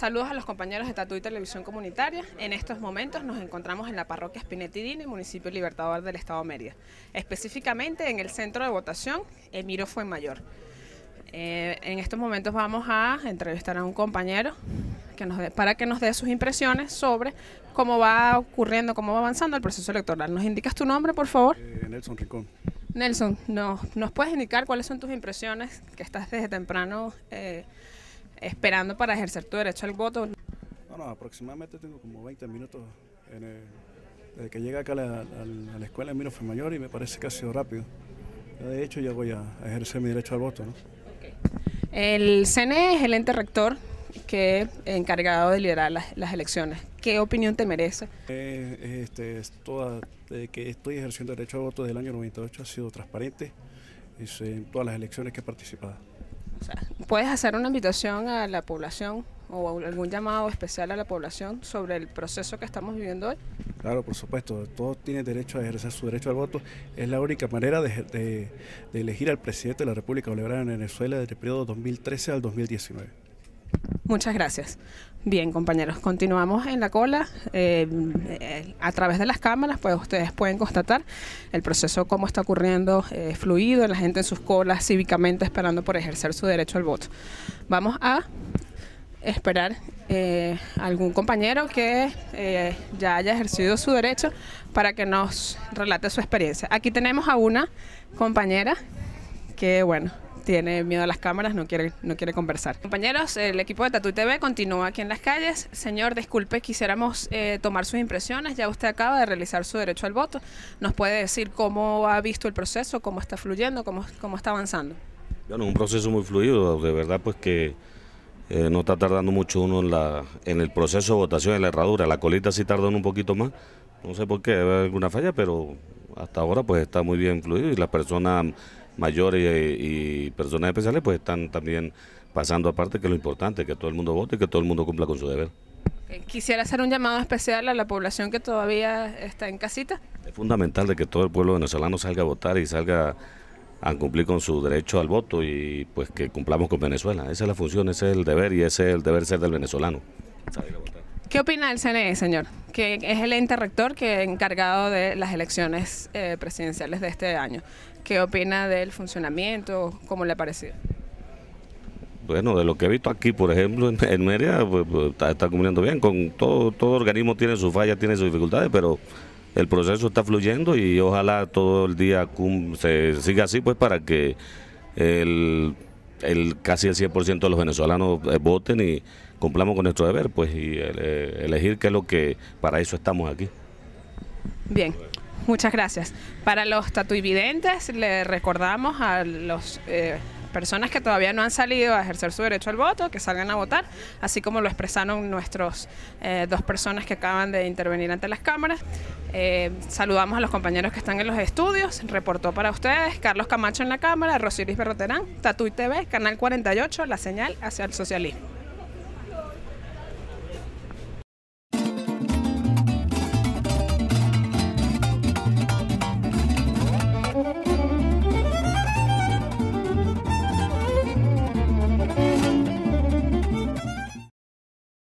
Saludos a los compañeros de Tatu y Televisión Comunitaria. En estos momentos nos encontramos en la parroquia y municipio libertador del Estado de Mérida, específicamente en el centro de votación Emiro Fuenmayor. Eh, en estos momentos vamos a entrevistar a un compañero que nos para que nos dé sus impresiones sobre cómo va ocurriendo, cómo va avanzando el proceso electoral. ¿Nos indicas tu nombre, por favor? Eh, Nelson Rincón. Nelson, ¿nos, puedes indicar cuáles son tus impresiones que estás desde temprano? Eh, esperando para ejercer tu derecho al voto? No, no, aproximadamente tengo como 20 minutos desde que llega acá a la, escuela la escuela fue Mayor y me parece que ha sido rápido. De hecho, ya voy a ejercer mi derecho al voto. ¿no? El CNE es el ente rector que encargado de liderar las, las elecciones. ¿Qué opinión te merece? Eh, este, toda, que estoy ejerciendo derecho al voto desde el año 98 ha sido transparente en todas las elecciones que he participado. O sea, ¿Puedes hacer una invitación a la población o algún llamado especial a la población sobre el proceso que estamos viviendo hoy? Claro, por supuesto, todos tienen derecho a ejercer su derecho al voto. Es la única manera de, elegir al presidente de la República Bolivariana de Venezuela desde el periodo 2013 al 2019. Muchas gracias. Bien, compañeros, continuamos en la cola. Eh, eh, a través de las cámaras, pues ustedes pueden constatar el proceso, cómo está ocurriendo, eh, fluido, la gente en sus colas, cívicamente esperando por ejercer su derecho al voto. Vamos a esperar algún compañero que ya haya ejercido su derecho para que nos relate su experiencia. Aquí tenemos a una compañera que, bueno, tiene miedo a las cámaras, no quiere, no quiere conversar. Compañeros, el equipo de Tatu TV continúa aquí en las calles. Señor, disculpe, quisiéramos eh, tomar sus impresiones. Ya usted acaba de realizar su derecho al voto. ¿Nos puede decir cómo ha visto el proceso, cómo está fluyendo, cómo, cómo está avanzando? Bueno, un proceso muy fluido, de verdad pues que eh, no está tardando mucho uno en, la, en el proceso de votación, en la herradura. La colita sí tardó un poquito más, no sé por qué, debe haber alguna falla, pero hasta ahora pues está muy bien fluido y las personas mayores y, personas especiales, pues están también pasando aparte que lo importante, que todo el mundo vote y que todo el mundo cumpla con su deber. Quisiera hacer un llamado especial a la población que todavía está en casita. Es fundamental de que todo el pueblo venezolano salga a votar y salga a cumplir con su derecho al voto y pues que cumplamos con Venezuela. Esa es la función, ese es el deber y ese es el deber ser del venezolano. ¿Qué opina el CNE, señor? Que es el ente rector que encargado de las elecciones eh, presidenciales de este año. ¿Qué opina del funcionamiento? ¿Cómo le ha parecido? Bueno, de lo que he visto aquí, por ejemplo, en, Mérida, pues, pues, está, cumpliendo bien. Con todo, todo organismo tiene sus fallas, tiene sus dificultades, pero el proceso está fluyendo y ojalá todo el día se siga así, pues para que el casi el 100% de los venezolanos eh, voten y cumplamos con nuestro deber, pues, y elegir qué es lo que para eso estamos aquí. Bien. Muchas gracias. Para los tatuividentes, le recordamos a las eh, personas que todavía no han salido a ejercer su derecho al voto, que salgan a votar, así como lo expresaron nuestras eh, dos personas que acaban de intervenir ante las cámaras. Eh, saludamos a los compañeros que están en los estudios. Reportó para ustedes Carlos Camacho en la cámara, Rosiris Berroterán, Tatu TV, Canal 48, La Señal hacia el Socialismo.